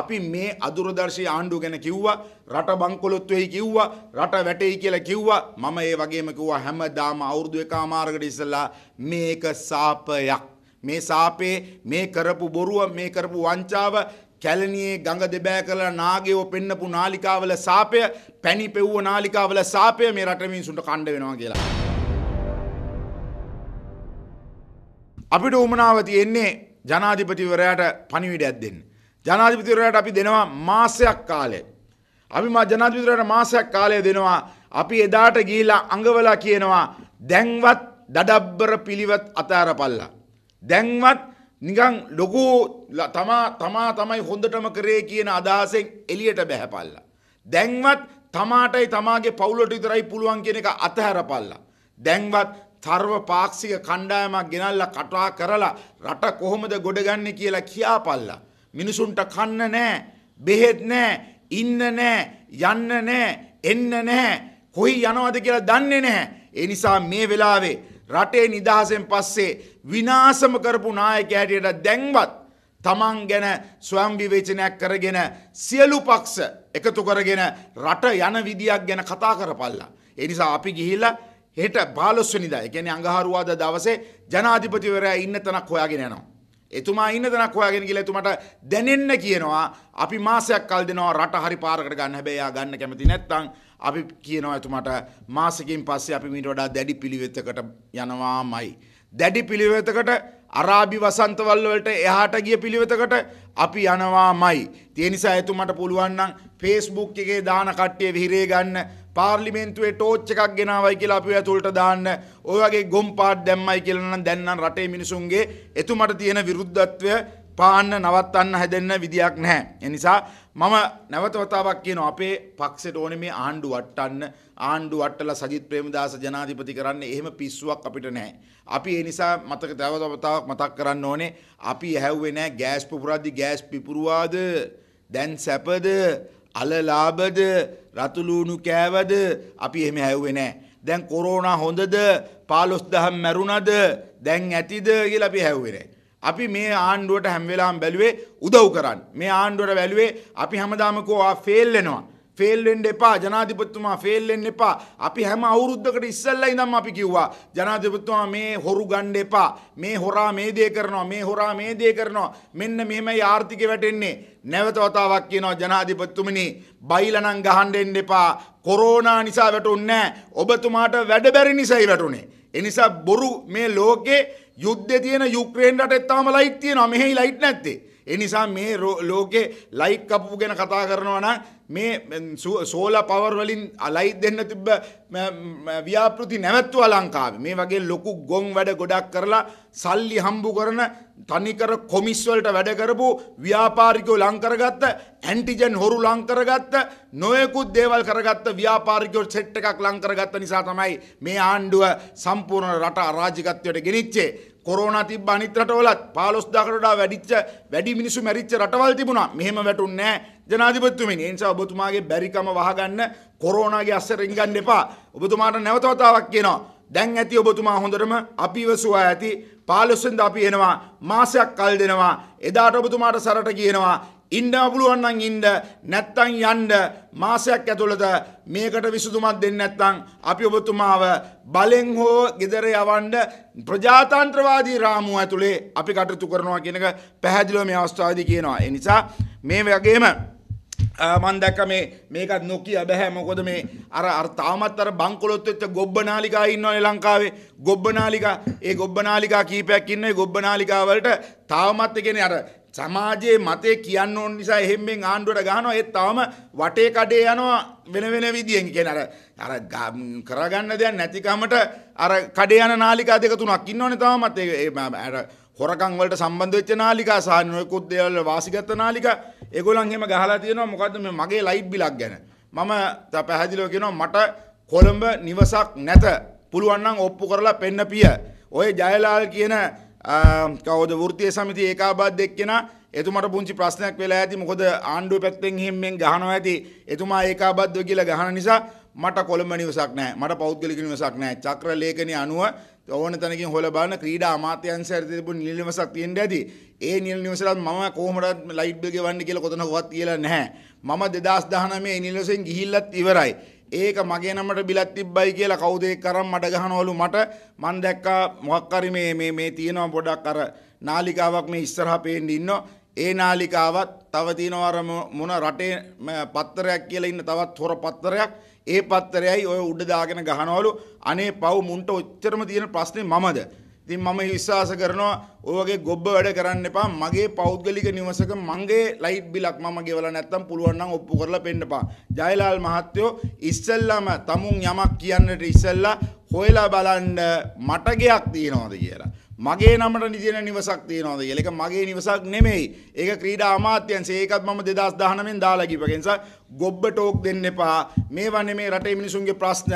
අපි මේ අදුරදර්ශී ආණ්ඩුව ගැන කිව්වා රට බංකොලොත් වෙයි කිව්වා රට වැටෙයි කියලා කිව්වා මම ඒ වගේම කිව්වා හැමදාම අවුරුදු එකමාරකට ඉස්සලා මේක සාපයක් මේ සාපේ මේ කරපු බොරුව මේ කරපු වංචාව කැලණියේ ගඟ දෙබෑ කරලා නාගයෝ පෙන්නපු නාලිකාවල සාපය පැණි පෙව්ව නාලිකාවල සාපය මේ රට මිනිසුන්ට කණ්ඩ වෙනවා කියලා අපිට උමනාව තියෙන්නේ ජනාධිපතිවරයාට පණිවිඩයක් දෙන්න ජනාධිපතිවරයාට අපි දෙනවා මාසයක් කාලය. අපි මා ජනාධිපතිවරයාට මාසයක් කාලය දෙනවා. අපි එදාට ගිහිලා අඟවලා කියනවා දැන්වත් දඩබ්බර පිළිවෙත් අතාරපල්ලා. දැන්වත් නිකං ලොකු තමා තමා තමයි හොඳටම කරේ කියන අදහසෙන් එලියට බැහැපල්ලා. දැන්වත් තමාටයි තමාගේ පවුලට විතරයි පුළුවන් කියන එක අතහැරපල්ලා. දැන්වත් තර්ව පාක්ෂික කණ්ඩායමක් ගෙනල්ලා කටා කරලා රට කොහොමද ගොඩගන්නේ කියලා කියාපල්ලා. මිනිසුන්ට කන්න නෑ බෙහෙත් නෑ ඉන්න නෑ යන්න නෑ එන්න නැහැ කොයි යනවද කියලා දන්නේ නැහැ. ඒ නිසා මේ වෙලාවේ රටේ නිදහසෙන් පස්සේ විනාශම කරපු නායකයාට දැන්වත් තමන් ගැන ස්වයං විවේචනයක් කරගෙන සියලු පක්ෂ එකතු කරගෙන රට යන විදියක් ගැන කතා කරපල්ලා. ඒ නිසා අපි ගිහිල්ලා හෙට 15 වෙනිදා, ඒ කියන්නේ අඟහරුවාදා දවසේ ජනාධිපතිවරයා ඉන්න තැනක් හොයාගෙන යනවා. එතුමා ඉන්න තැනක් හොයාගෙන කියලා එතුමට දැනෙන්න කියනවා අපි මාසයක් කල් දෙනවා රට හරි පාරකට ගන්න හැබැයි එයා ගන්න කැමති නැත්නම් අපි කියනවා එතුමට මාසෙකින් පස්සේ අපි මීට වඩා දැඩි පිළිවෙතකට යනවාමයි දැඩි පිළිවෙතකට අරාබි වසන්තවල් වලට එහාට ගිය පිළිවෙතකට අපි යනවාමයි. ඒ නිසා එතුමට පුළුවන් නම් Facebook එකේ දාන කට්ටිය විහිරේ ගන්න පාර්ලිමේන්තුවේ ටෝච් එකක් ගෙනාවයි කියලා අපිව ඇතුළට දාන්න ඔය වගේ ගොම් පාට් දැම්මයි කියලා නම් දැන් නම් රටේ මිනිසුන්ගේ එතුමට තියෙන විරුද්ධත්වය පාන්න නවත්තන්න හැදෙන්න විදියක් නැහැ. ඒ නිසා මම නැවත වතාවක් කියනවා අපේ පක්ෂයට ඕනේ මේ ආණ්ඩු වට්ටන්න ආණ්ඩු වට්ටලා සජිත් ප්‍රේමදාස ජනාධිපති කරන්න එහෙම පිස්සුවක් අපිට නැහැ. අපි ඒ නිසා මතක තව වතාවක් මතක් කරන්න ඕනේ අපි ඇහැව්වේ නැහැ ගෑස් පුපුරද්දි ගෑස් පිපුරුවාද දැන් සැපද අලලාබද රතුලූුණු කෑවද අපි එහෙම හැව්වේ නෑ. දැන් කොරෝනා හොඳද පාලොස් දහම් මැරුණද දැන් ඇතිද කියලා අපි හැව්වෙනෑ. අපි මේ ආණ්ඩුවට හැම්වෙලාම් බැලුවේ උදව් කරන්න. මේ ආණ්ඩුවට වැැලුවේ අපි හැමදාමකෝ ෆෙල්ලෙනවා. ෆෙල්ෙන්ඩ එපා ජනාධිපත්තුමා ෆෙල්ෙන් එපා අපි හැම අවුරුද්ධකට ඉස්සල්ල ඉදම් අපි කිව්වා ජනාධිපත්තුමා මේ හොරු ගණ්ඩ එපා මේ හොරා මේදය කරනවා මේ හොරා මේදය කරනවා මෙන්න මෙහෙමයි ආර්ථික වැටෙන්නේ නැවතවතාවක් කියනවා ජනාධිපත්තුමනි බයිලනං ගහන්ඩෙන්ඩ එපා කොරෝනා නිසා වැටුන්නෑ ඔබතුමාට වැඩබැරි නිසයි වැටුනේ. එනිසා බොරු මේ ලෝකේ යුද්ධ තියෙන යුක්්‍රේන් රටත්තාම ලයිට් තියෙනවා මෙහෙහි ලයිට් නැත්තේ. එනිසා මේ ලෝකෙ ලයික් කපු ගැන කතා කරනවා නම් මේ සෝල පවර්වලින් අලයි දෙන්න තිබ්බ ව්‍යාපෘති නැවැත්තුව ලංකාව මේ වගේ ලොකු ගොන් වැඩ ගොඩක් කරලා සල්ලි හම්බු කරන තනිකර කොමිස්වලට වැඩකරපු ව්‍යාපාරිකෝ ලංකරගත්ත ඇන්ටිජන් හොරු ලංකරගත්ත නොයකුත් දේවල් කරගත්ත ව්‍යාපාරිකෝ සෙට් එකක් ලංකරගත්ත නිසා තමයි මේ ආණ්ඩුව සම්පූර්ණ රට අරාජිකත්වයට ගෙනිච්චේ කොරෝණ තිබ අනිත්‍රටවලත් පාලොස් දකරටා වැඩිච්ච වැඩි මිනිසු මැරිච්ච රටවල් තිබුණා මෙහෙම වැටුන්නෑ ජනාධිපත්තුමින් ඒනිසා ඔබතුමාගේ බැරිකම වහගන්න කොරෝනාගේ අස්සරින් ගන්න එපා ඔබතුමාට නැවතවතාවක් කියනවා. දැන් ඇති ඔබතුමා හොඳටම අපිවසුවා ඇති පාලොස්සෙන්ද අපි එනවා මාසයක් කල් දෙනවා එදාට ඔබතුමාට සරට කියනවා ඉන්න පුළුවන්නම් ඉන්න නැත්තං යන්ඩ මාසයක් ඇතුළත මේකට විසුතුමත් දෙන්න ඇත්තං අපි ඔබතුමාව බලෙන් හෝ ගෙදර යවන්ඩ ප්‍රජාතන්ත්‍රවාදී රාමුව ඇතුළේ අපි කටතු කරනවා කියනක පැහැදිලෝ මේ අවස්ථාවදි කියනවා. එනිසා මේ වගේම. මන් දැක්ක මේ මේකත් නොකිය බැහැ මොකොද මේ අර අර තාමත් අර බංකොලොත් වෙච්ච ගොබ්බනාලිකා ඉන්නවනේ ලංකාවේ ගොබ්බනාලිකා ඒ ගොබ්බනාලිකා කීපයක් ඉන්නේ ගොබ්බනාලිකා වලට තාමත් කියන්නේ අර සමාජයේ මතේ කියන්න ඕන නිසා එහෙම්බෙන් ආණ්ඩුවට ගහනවා ඒත් තාම වටේ කඩේ යනවා වෙන වෙන විදියෙන් කියන්නේ අර අර කරගන්න දෙයක් නැතිකමට අර කඩේ යන නාලිකා දෙක තුනක් ඉන්නවනේ තාමත් ඒ අර හොරකං වලට සම්බන්ධ වෙච්ච නාලිකා සහ නොයෙකුත් දේවල් වාසිගත නාලිකා ඒගොල්ලන් එහෙම ගහලා තියෙනවා මොකද්ද මේ මගේ ලයිට් බිලක් ගැන මම පැහැදිලිව කියනවා මට කොළඹ නිවසක් නැත පුළුවන් නම් ඔප්පු කරලා පෙන්නපිය ඔය ජයලාල් කියන කවද වෘතිය සමිති ඒකාබාධ දෙක්කෙන එතුමට පුංචි ප්‍රශ්නයක් වෙලා ඇති මොකද ආණ්ඩුව පැත්තෙන් හෙම්මෙන් ගහනවා ඇති එතුමා ඒකාබද්ධව කියලා ගහන නිසා මට කොළඹ නිවසක් නෑ මට පෞද්ගලික නිවසක් නෑ චක්‍ර ලේඛනයේ අනුව ඕන තැනකින් හොල බලන ක්‍රීඩා අමාත්‍යංශය හරි තිබුණු නිල නිවසක් තියෙන්න ඇති. ඒ නිල නිවසලත් මම කොහොමද ලයිට් බිල් ගෙවන්නේ කියලා කොතනකවත් කියලා නැහැ. මම 2019 නිල නිවසෙන් ගිහිල්ලත් ඉවරයි. ඒක මගේ නමට බිලක් තිබ්බයි කියලා කවුද ඒක කරන් මඩ ගහනවලු මට මං දැක්කා මොකක් හරි මේ මේ මේ තියෙනවා පොඩක් අර නාලිකාවක් මේ ඉස්සරහා පේන්න ඉන්නවා. ඒ නාලිකාවත් තව තියෙනවා අර මොන රටේ පත්තරයක් කියලා ඉන්න තවත් හොර පත්තරයක්. ඒ පත්තරයයි ඔය උඩ දාගෙන ගහනවලු අනේ පව් මුන්ට ඔච්චරම තියෙන ප්‍රශ්නේ මමද. ඉතින් මම විශ්වාස කරනවා ඔය වගේ ගොබ්බ වැඩ කරන්න එපා. මගේ පෞද්ගලික නිවසක මගේ ලයිට් බිලක් මම ගෙවලා නැත්තම් පුළුවන් නම් ඔප්පු කරලා පෙන්නපා. ජයලාල් මහත්තයෝ ඉස්සෙල්ලාම tamun යමක් කියන්නට ඉස්සෙල්ලා හොයලා බලන්න මට ගයක් තියනවද කියලා. මගේ නමට නිදින නිවසක් තියනවාද කියලා එක මගේ නිවසක් නෙමෙයි. ඒක ක්‍රීඩා අමාත්‍යංශය ඒකත් මම 2019 න් දාලා ගිහපගෙනස ගොබ්බ ටෝක් දෙන්න එපා මේවන්නේ මේ රටේ මිනිසුන්ගේ ප්‍රශ්න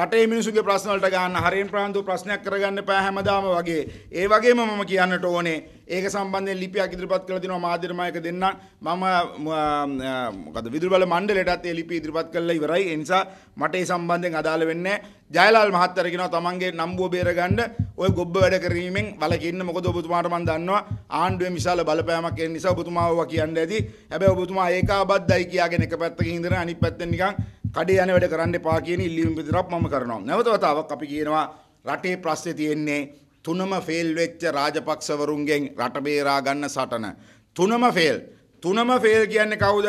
රටේ මිනිසුන්ගේ ප්‍රශ්න වලට ගන්න හරියන් ප්‍රාන්තු ප්‍රශ්නයක් කරගන්න එපා හැමදාම වගේ ඒ වගේම මම කියන්නට ඕනේ ඒක සම්බන්ධයෙන් ලිපියක් ඉදිරිපත් කරලා දෙනවා මාධ්‍යමායක දෙන්න මම මොකද විදුලි මණ්ඩලයටත් ඒ ලිපි ඉදිරිපත් කරලා ඉවරයි ඒ නිසා මට ඒ සම්බන්ධයෙන් අදාළ වෙන්නේ ජයලාල් මහත්තයා කියනවා තමන්ගේ නම්බුව බේරගන්න ඔය ගොබ්බ වැඩ කිරීමෙන් වලකින්න මොකද ඔබතුමාට මම දන්නවා ආණ්ඩුවේ විශාල බලපෑමක් ඒ නිසා ඔබතුමාව කියන්න ඇති හැබැයි ඔබතුමා ඒකාබද්ධයි කියාගෙන එක පැත්ත පැත්තකින් ඉඳලා අනිත් පැත්තෙන් නිකන් කඩේ යන වැඩ කරන්න එපා කියන ඉල්ලීම් විතරක් මම කරනවා. නැවත වතාවක් අපි කියනවා රටේ ප්‍රශ්නේ තියෙන්නේ තුනම ෆේල් වෙච්ච රාජපක්ෂවරුන්ගෙන් රට බේරා ගන්න සටන. තුනම ෆේල්. තුනම ෆේල් කියන්නේ කවුද?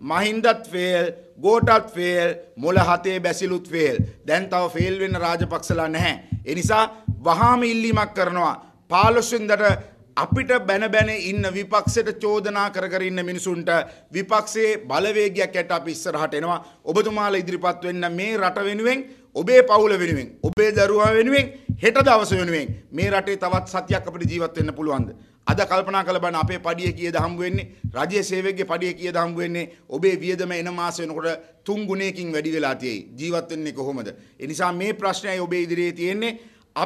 මහින්දත් ෆේල්, ගෝටත් ෆේල්, මොළ හතේ බැසිලුත් ෆේල්. දැන් තව ෆේල් වෙන්න රාජපක්ෂලා නැහැ. ඒ නිසා වහාම ඉල්ලීමක් කරනවා. 15 වෙනිදාට අපිට බැන බැන ඉන්න විපක්ෂයට චෝදනා කරකර ඉන්න මිනිසුන්ට විපක්ෂයේ බලවේගයක් යට අපි ඉස්සරහට එනවා ඔබතුමාලා ඉදිරිපත් වෙන්න මේ රට වෙනුවෙන් ඔබේ පවුල වෙනුවෙන් ඔබේ දරුවා වෙනුවෙන් හෙට දවස වෙනුවෙන් මේ රටේ තවත් සතියක් අපිට ජීවත් වෙන්න පුළුවන්ද අද කල්පනා කළ බලන්න අපේ පඩිය කීයද හම්බ වෙන්නේ රජයේ සේවකගේ පඩිය කීයද හම්බ වෙන්නේ ඔබේ වියදම එන මාස වෙනකොට තුන් ගුණයකින් වැඩි වෙලා තියෙයි ජීවත් වෙන්නේ කොහොමද ඒ නිසා මේ ප්‍රශ්නයයි ඔබේ ඉදිරියේ තියෙන්නේ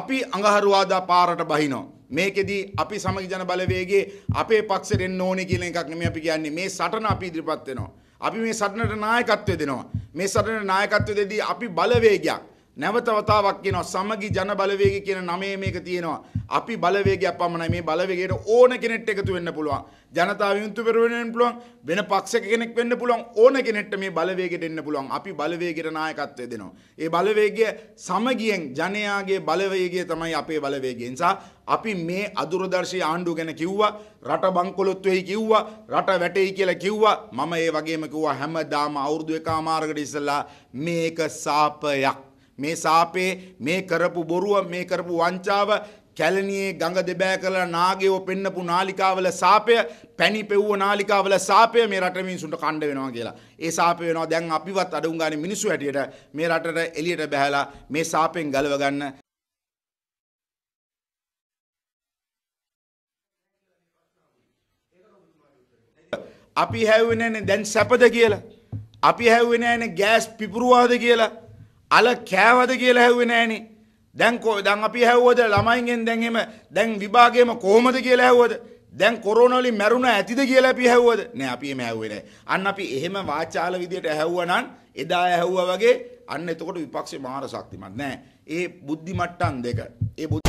අපි අඟහරුවාදා පාරට බහිනවා මේකෙදී අපි සමග ජන බලවේගේ අපේ පක්ෂෙට එන්න ඕනේ කියන එකක් නෙමෙයි අපි කියන්නේ මේ සටන අපි ඉදිරිපත් වෙනවා අපි මේ සටනට නායකත්වය දෙනවා මේ සටනට නායකත්වය දෙදී අපි බලවේගයක් නැවතවතාවක් කියනවා සමගි ජන බලවේග කියන නමේ මේක තියෙනවා. අපි බලවේගයක් පමණයි මේ බලවේගයට ඕන කෙනෙක්ට එකතු වෙන්න පුළුවන්. ජනතාව විමුක්තිපරවණෙන් වෙන්න පුළුවන්. වෙන පක්ෂයක කෙනෙක් වෙන්න පුළුවන්. ඕන කෙනෙක්ට මේ බලවේගයට එන්න පුළුවන්. අපි බලවේගයට නායකත්වය දෙනවා. ඒ බලවේගය සමගියෙන් ජනයාගේ බලවේගය තමයි අපේ බලවේගය. නිසා අපි මේ අදුරදර්ශී ආණ්ඩුව ගැන කිව්වා. රට බංකොලොත් වෙයි කිව්වා. රට වැටෙයි කියලා කිව්වා. මම ඒ වගේම කිව්වා හැමදාම අවුරුදු එකමාරකට ඉස්සලා මේක සාපයක්. මේ සාපේ මේ කරපු බොරුව මේ කරපු වංචාව කැලණියේ ගඟ දෙබෑ කරලා නාගයෝ පෙන්නපු නාලිකාවල සාපය පැණි පෙව්ව නාලිකාවල සාපය මේ රට මිනිසුන්ට කණ්ඩ වෙනවා කියලා. ඒ සාපය වෙනවා දැන් අපිවත් අඩුම් ගානේ මිනිස්සු හැටියට මේ රටට එළියට බහැලා මේ සාපෙන් ගලව ගන්න අපි හැව්වේ නැනේ දැන් සැපද කියලා. අපි හැව්වේ නැනේ ගෑස් පිපුරුවාද කියලා. අල කෑවද කියලා හැව්වේ නෑනේ. දැන් දැන් අපි හැව්වද ළමයින්ගෙන් දැන් එහෙම දැන් විභාගයේම කොහොමද කියලා හැව්වද? දැන් කොරෝනා වලින් මැරුණා ඇතිද කියලා අපි හැව්වද? නෑ අපි එහෙම හැව්වේ නෑ. අන්න අපි එහෙම වාචාල විදියට හැව්වනම් එදා හැව්වා වගේ අන්න එතකොට විපක්ෂේ මාර ශක්තිමත් නෑ. ඒ බුද්ධි මට්ටම් දෙක. ඒ